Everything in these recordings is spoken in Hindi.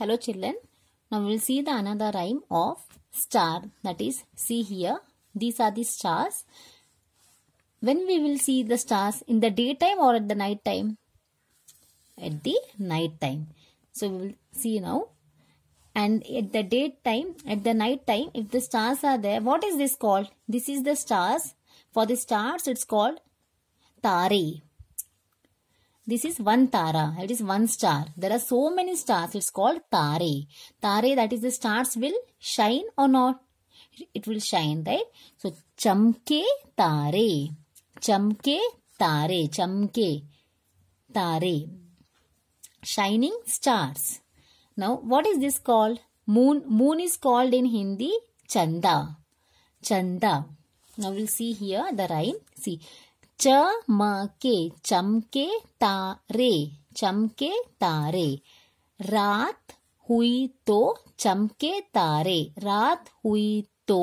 Hello children. Now we will see the another rhyme of star. That is, see here. These are the stars. When we will see the stars? In the daytime or at the night time? At the night time. So we will see now. And at the daytime, at the night time, if the stars are there, what is this called? This is the stars. For the stars, it's called Tare. This is one tara. It is one star. There are so many stars. It's called tare. Tare that is the stars will shine or not. It will shine, right? So chamke tare. Chamke tare. Chamke tare. Shining stars. Now what is this called? Moon. Moon is called in Hindi chanda. Chanda. Now we'll see here the rhyme. See च म के चमके तारे चमके तारे रात हुई तो चमके तारे रात हुई तो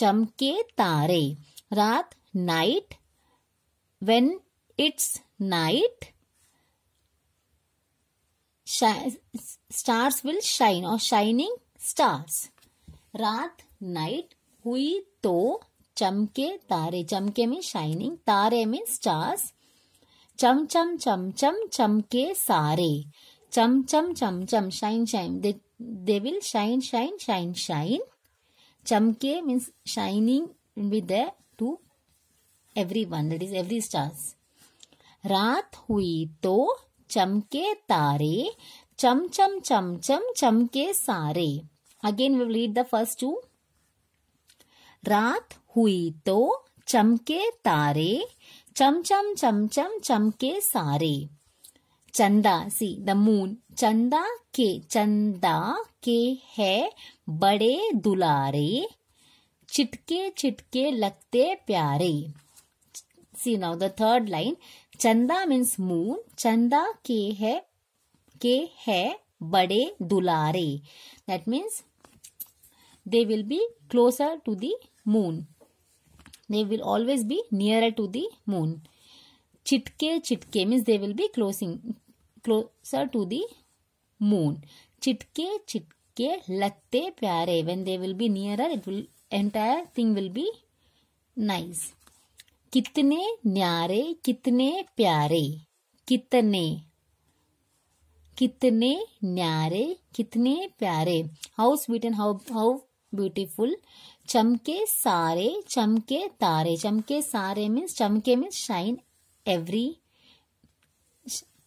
चमके तारे रात night when it's night stars will shine और शाइनिंग स्टार्स रात नाइट हुई तो चमके तारे चमके में शाइनिंग तारे में स्टार्स चम चम चम चम चमके सारे चम चम चम चम shine shine they will shine shine shine shine चमके means shining with the two every one that is every stars रात हुई तो चमके तारे चम चम चम चम चमके सारे again we will read the first two रात हुई तो चमके तारे चमचम चमचम चमके सारे चंदा सी द मून चंदा के चंदा के है बड़े दुलारे चिटके चिटके लगते प्यारे see now the third line चंदा मीन्स मून चंदा के है के है बड़े दुलारे that means they will be closer to the moon. They will always be nearer to the moon. Chitke chitke means they will be closing closer to the moon. Chitke chitke latte pyare. When they will be nearer, it will entire thing will be nice. kitne nyare kitne pyare kitne कितने न्यारे कितने प्यारे how sweet and how how beautiful चमके सारे चमके तारे चमके सारे मीन्स चमके means shine every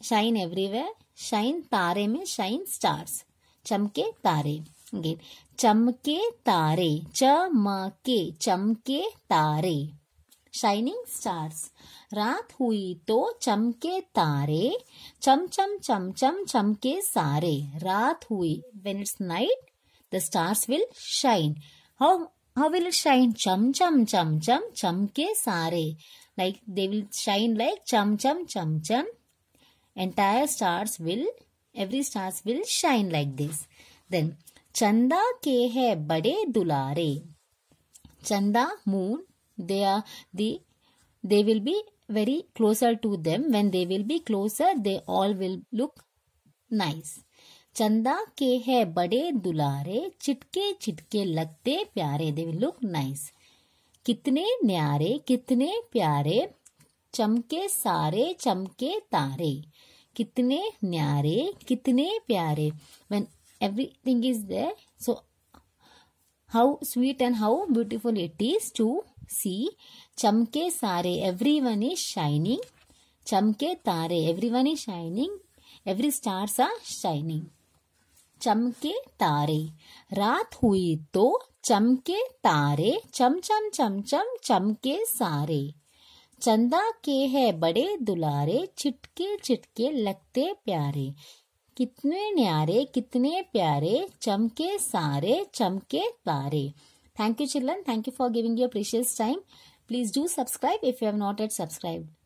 shine everywhere shine तारे में शाइन स्टार्स चमके तारे गेन चमके तारे चमके चमके तारे शाइनिंग स्टार्स रात हुई तो चमके तारे चम चम चम चम चमके सारे रात हुई when it's night The stars will shine. How how will it shine? Chum chum chum chum chum ke sare. Like they will shine like chum chum chum chum. Entire stars will every stars will shine like this. Then Chanda ke hai bade dulare. Chanda moon they are the they will be very closer to them when they will be closer they all will look nice चंदा के है बड़े दुलारे चिटके चिटके लगते प्यारे दे लुक नाइस कितने न्यारे कितने प्यारे चमके सारे चमके तारे कितने न्यारे कितने प्यारे when everything is there so how sweet and how beautiful it is to see चमके सारे एवरी वन इज शाइनिंग चमके तारे every one is shining every stars are shining चमके तारे रात हुई तो चमके तारे चम चम चम चम चमके सारे चंदा के है बड़े दुलारे छिटके छिटके लगते प्यारे कितने न्यारे कितने प्यारे चमके सारे चमके तारे thank you children thank you for giving your precious time please do subscribe if you have not yet subscribed